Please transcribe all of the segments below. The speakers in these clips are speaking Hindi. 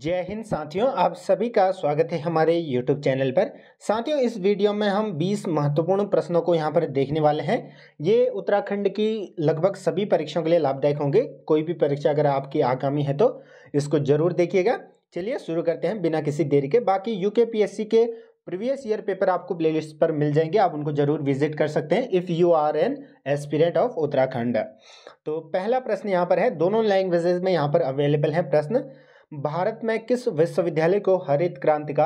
जय हिंद साथियों आप सभी का स्वागत है हमारे YouTube चैनल पर साथियों इस वीडियो में हम 20 महत्वपूर्ण प्रश्नों को यहाँ पर देखने वाले हैं ये उत्तराखंड की लगभग सभी परीक्षाओं के लिए लाभदायक होंगे कोई भी परीक्षा अगर आपकी आगामी है तो इसको जरूर देखिएगा चलिए शुरू करते हैं बिना किसी देरी के बाकी U K K previous year paper आपको प्लेलिस्ट पर मिल जाएंगे आप उनको जरूर विजिट कर सकते हैं if you are an aspirant of Uttarakhand तो पहला प्रश्न यहाँ पर है दोनों लैंग्वेजेज में यहाँ पर अवेलेबल है प्रश्न भारत में किस विश्वविद्यालय को हरित क्रांति का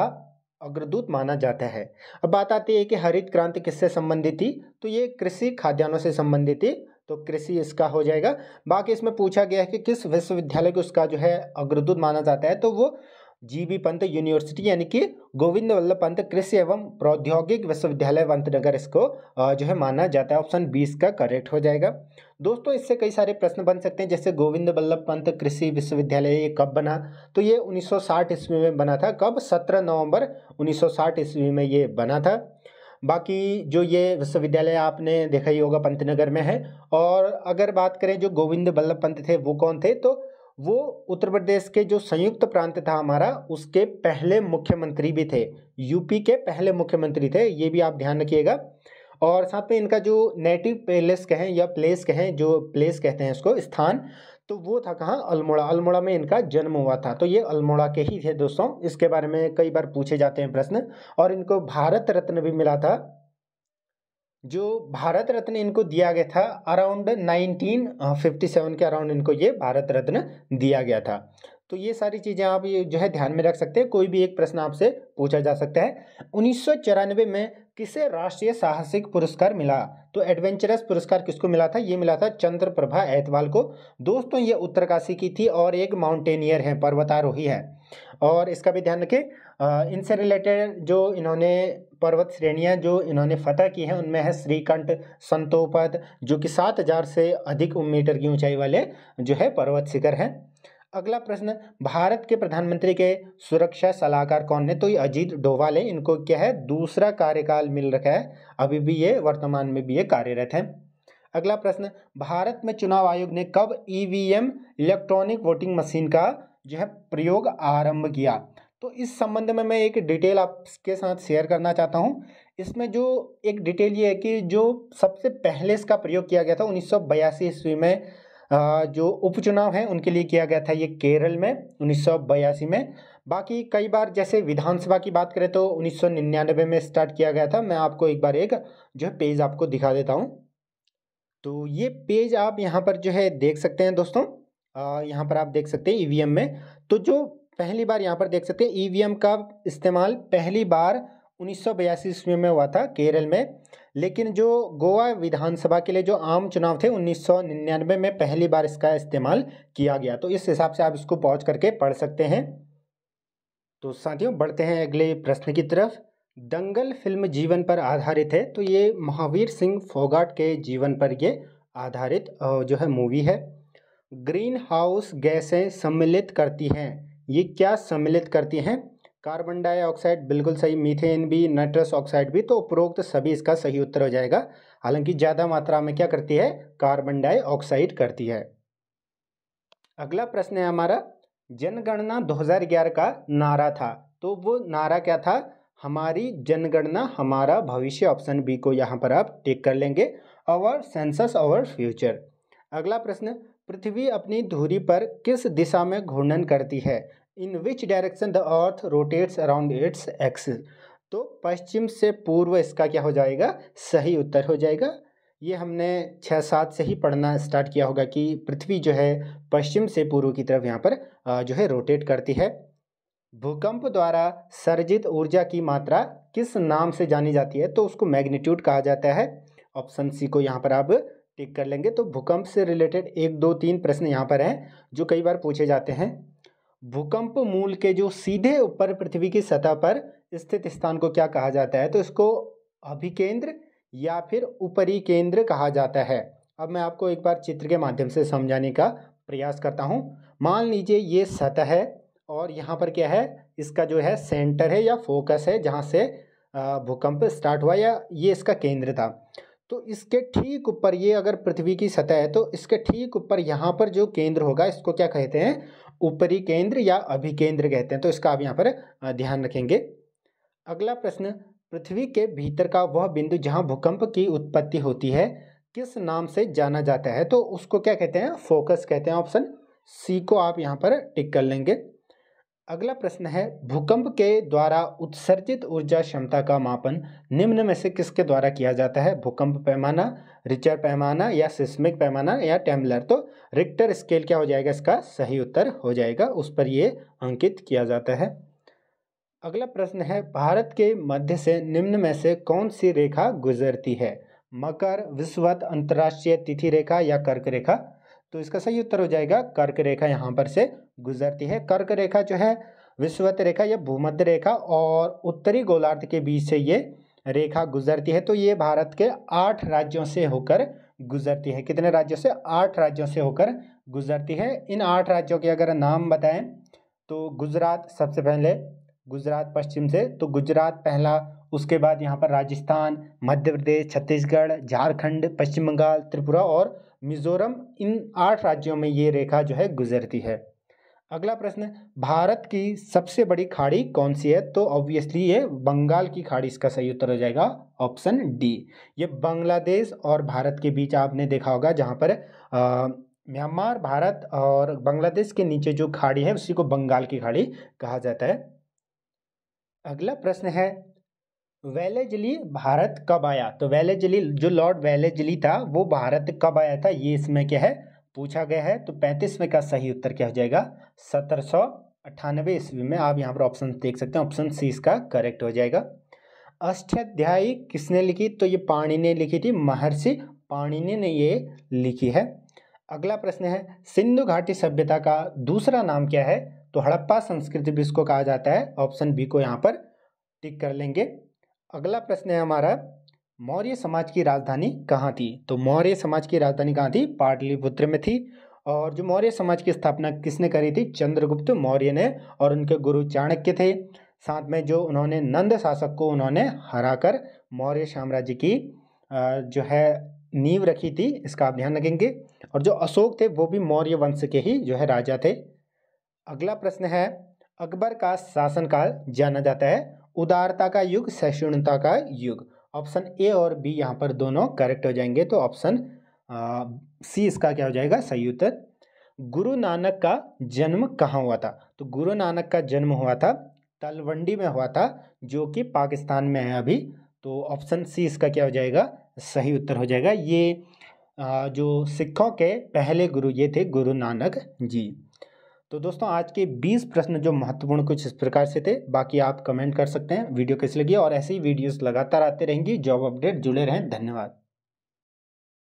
अग्रदूत माना जाता है अब बात आती है कि हरित क्रांति किससे संबंधित थी तो ये कृषि खाद्यान्नों से संबंधित थी तो कृषि इसका हो जाएगा बाकी इसमें पूछा गया है कि किस विश्वविद्यालय को इसका जो है अग्रदूत माना जाता है तो वो जीबी पंत यूनिवर्सिटी यानी कि गोविंद वल्लभ पंत कृषि एवं प्रौद्योगिक विश्वविद्यालय वंतनगर इसको जो है माना जाता है ऑप्शन बीस का करेक्ट हो जाएगा दोस्तों इससे कई सारे प्रश्न बन सकते हैं जैसे गोविंद वल्लभ पंत कृषि विश्वविद्यालय ये कब बना तो ये 1960 ईस्वी में बना था कब 17 नवंबर 1960 ईस्वी में ये बना था बाकी जो ये विश्वविद्यालय आपने देखा ही होगा पंतनगर में है और अगर बात करें जो गोविंद वल्लभ पंत थे वो कौन थे तो वो उत्तर प्रदेश के जो संयुक्त प्रांत था हमारा उसके पहले मुख्यमंत्री भी थे यूपी के पहले मुख्यमंत्री थे ये भी आप ध्यान रखिएगा और साथ में इनका जो नेटिव प्लेस कहें या प्लेस कहें जो प्लेस कहते हैं इसको स्थान तो वो था कहाँ अल्मोड़ा अल्मोड़ा में इनका जन्म हुआ था तो ये अल्मोड़ा के ही थे दोस्तों इसके बारे में कई बार पूछे जाते हैं प्रश्न और इनको भारत रत्न भी मिला था जो भारत रत्न इनको दिया गया था अराउंड 1957 uh, के अराउंड इनको ये भारत रत्न दिया गया था तो ये सारी चीज़ें आप ये जो है ध्यान में रख सकते हैं कोई भी एक प्रश्न आपसे पूछा जा सकता है उन्नीस में किसे राष्ट्रीय साहसिक पुरस्कार मिला तो एडवेंचरस पुरस्कार किसको मिला था ये मिला था चंद्र प्रभा ऐतवाल को दोस्तों ये उत्तरकाशी की थी और एक माउंटेनियर है पर्वतारोही है और इसका भी ध्यान रखें इनसे रिलेटेड जो इन्होंने पर्वत श्रेणियाँ जो इन्होंने फतह की हैं उनमें है श्रीकंठ संतोपद जो कि सात हज़ार से अधिक मीटर की ऊंचाई वाले जो है पर्वत शिखर हैं अगला प्रश्न भारत के प्रधानमंत्री के सुरक्षा सलाहकार कौन ने तो ये अजीत डोवाल है इनको क्या है दूसरा कार्यकाल मिल रखा है अभी भी ये वर्तमान में भी ये कार्यरत हैं अगला प्रश्न भारत में चुनाव आयोग ने कब ईवीएम इलेक्ट्रॉनिक वोटिंग मशीन का जो है प्रयोग आरंभ किया तो इस संबंध में मैं एक डिटेल आपके साथ शेयर करना चाहता हूँ इसमें जो एक डिटेल ये है कि जो सबसे पहले इसका प्रयोग किया गया था उन्नीस सौ बयासी ईस्वी में जो उपचुनाव है उनके लिए किया गया था ये केरल में उन्नीस सौ बयासी में बाकी कई बार जैसे विधानसभा की बात करें तो उन्नीस सौ निन्यानवे में स्टार्ट किया गया था मैं आपको एक बार एक जो है पेज आपको दिखा देता हूँ तो ये पेज आप यहाँ पर जो है देख सकते हैं दोस्तों यहाँ पर आप देख सकते हैं ईवीएम e में तो जो पहली बार यहाँ पर देख सकते हैं ईवीएम e का इस्तेमाल पहली बार उन्नीस सौ बयासी ईस्वी में हुआ था केरल में लेकिन जो गोवा विधानसभा के लिए जो आम चुनाव थे उन्नीस सौ निन्यानवे में पहली बार इसका इस्तेमाल किया गया तो इस हिसाब से आप इसको पहुँच करके पढ़ सकते हैं तो साथियों बढ़ते हैं अगले प्रश्न की तरफ दंगल फिल्म जीवन पर आधारित है तो ये महावीर सिंह फोगाट के जीवन पर ये आधारित जो है मूवी है ग्रीन हाउस गैसें सम्मिलित करती हैं ये क्या सम्मिलित करती हैं कार्बन डाइऑक्साइड बिल्कुल सही मीथेन भी नाइट्रस ऑक्साइड भी तो उपरोक्त सभी इसका सही उत्तर हो जाएगा हालांकि ज़्यादा मात्रा में क्या करती है कार्बन डाइऑक्साइड करती है अगला प्रश्न है हमारा जनगणना 2011 का नारा था तो वो नारा क्या था हमारी जनगणना हमारा भविष्य ऑप्शन बी को यहाँ पर आप टेक कर लेंगे अवर सेंसस अवर फ्यूचर अगला प्रश्न पृथ्वी अपनी धुरी पर किस दिशा में घूर्णन करती है in which direction the earth rotates around its axis तो पश्चिम से पूर्व इसका क्या हो जाएगा सही उत्तर हो जाएगा ये हमने छः सात से ही पढ़ना स्टार्ट किया होगा कि पृथ्वी जो है पश्चिम से पूर्व की तरफ यहाँ पर जो है रोटेट करती है भूकंप द्वारा सर्जित ऊर्जा की मात्रा किस नाम से जानी जाती है तो उसको मैग्नीट्यूड कहा जाता है ऑप्शन सी को यहाँ पर आप टिक कर लेंगे तो भूकंप से रिलेटेड एक दो तीन प्रश्न यहाँ पर हैं जो कई बार पूछे जाते हैं भूकंप मूल के जो सीधे ऊपर पृथ्वी की सतह पर स्थित स्थान को क्या कहा जाता है तो इसको अभिकेंद्र या फिर ऊपरी केंद्र कहा जाता है अब मैं आपको एक बार चित्र के माध्यम से समझाने का प्रयास करता हूँ मान लीजिए ये सतह है और यहाँ पर क्या है इसका जो है सेंटर है या फोकस है जहाँ से भूकंप स्टार्ट हुआ या ये इसका केंद्र था तो इसके ठीक ऊपर ये अगर पृथ्वी की सतह है तो इसके ठीक ऊपर यहाँ पर जो केंद्र होगा इसको क्या कहते हैं ऊपरी केंद्र या अभिकेंद्र कहते हैं तो इसका आप यहाँ पर ध्यान रखेंगे अगला प्रश्न पृथ्वी के भीतर का वह बिंदु जहाँ भूकंप की उत्पत्ति होती है किस नाम से जाना जाता है तो उसको क्या कहते हैं फोकस कहते हैं ऑप्शन सी को आप यहाँ पर टिक कर लेंगे अगला प्रश्न है भूकंप के द्वारा उत्सर्जित ऊर्जा क्षमता का मापन निम्न में से किसके द्वारा किया जाता है भूकंप पैमाना रिचर पैमाना या सिस्मिक पैमाना या टेम्बलर तो रिक्टर स्केल क्या हो जाएगा इसका सही उत्तर हो जाएगा उस पर ये अंकित किया जाता है अगला प्रश्न है भारत के मध्य से निम्न में से कौन सी रेखा गुजरती है मकर विश्वत अंतर्राष्ट्रीय तिथि रेखा या कर्क रेखा तो इसका सही उत्तर हो जाएगा कर्क रेखा यहाँ पर से गुजरती है कर्क रेखा जो है विश्ववत रेखा या भूमध्य रेखा और उत्तरी गोलार्ध के बीच से ये रेखा गुजरती है तो ये भारत के आठ राज्यों से होकर गुजरती है कितने राज्यों से आठ राज्यों से होकर गुजरती है इन आठ राज्यों के अगर नाम बताएं तो गुजरात सबसे पहले गुजरात पश्चिम से तो गुजरात पहला उसके बाद यहाँ पर राजस्थान मध्य प्रदेश छत्तीसगढ़ झारखंड पश्चिम बंगाल त्रिपुरा और मिजोरम इन आठ राज्यों में ये रेखा जो है गुजरती है अगला प्रश्न भारत की सबसे बड़ी खाड़ी कौन सी है तो ऑब्वियसली ये बंगाल की खाड़ी इसका सही उत्तर हो जाएगा ऑप्शन डी ये बांग्लादेश और भारत के बीच आपने देखा होगा जहाँ पर म्यांमार भारत और बांग्लादेश के नीचे जो खाड़ी है उसी को बंगाल की खाड़ी कहा जाता है अगला प्रश्न है वेलेजली भारत कब आया तो वेलेजली जो लॉर्ड वेलेजली था वो भारत कब आया था ये इसमें क्या है पूछा गया है तो पैंतीसवें का सही उत्तर क्या हो जाएगा सत्रह सौ अट्ठानवे ईस्वी में आप यहाँ पर ऑप्शन देख सकते हैं ऑप्शन सी इसका करेक्ट हो जाएगा अष्टाध्यायी किसने लिखी तो ये पाणि ने लिखी थी महर्षि पाणिनि ने ये लिखी है अगला प्रश्न है सिंधु घाटी सभ्यता का दूसरा नाम क्या है तो हड़प्पा संस्कृति भी इसको कहा जाता है ऑप्शन बी को यहाँ पर टिक कर लेंगे अगला प्रश्न है हमारा मौर्य समाज की राजधानी कहाँ थी तो मौर्य समाज की राजधानी कहाँ थी पाटलिपुत्र में थी और जो मौर्य समाज की स्थापना किसने करी थी चंद्रगुप्त मौर्य ने और उनके गुरु चाणक्य थे साथ में जो उन्होंने नंद शासक को उन्होंने हराकर मौर्य साम्राज्य की जो है नींव रखी थी इसका आप ध्यान रखेंगे और जो अशोक थे वो भी मौर्य वंश के ही जो है राजा थे अगला प्रश्न है अकबर का शासनकाल जाना जाता है उदारता का युग सहिष्णुता का युग ऑप्शन ए और बी यहाँ पर दोनों करेक्ट हो जाएंगे तो ऑप्शन सी इसका क्या हो जाएगा सही उत्तर गुरु नानक का जन्म कहाँ हुआ था तो गुरु नानक का जन्म हुआ था तलवंडी में हुआ था जो कि पाकिस्तान में है अभी तो ऑप्शन सी इसका क्या हो जाएगा सही उत्तर हो जाएगा ये जो सिखों के पहले गुरु ये थे गुरु नानक जी तो दोस्तों आज के 20 प्रश्न जो महत्वपूर्ण कुछ इस प्रकार से थे बाकी आप कमेंट कर सकते हैं वीडियो कैसी लगी और ऐसी वीडियोस लगातार आते रहेंगी जॉब अपडेट जुड़े रहें धन्यवाद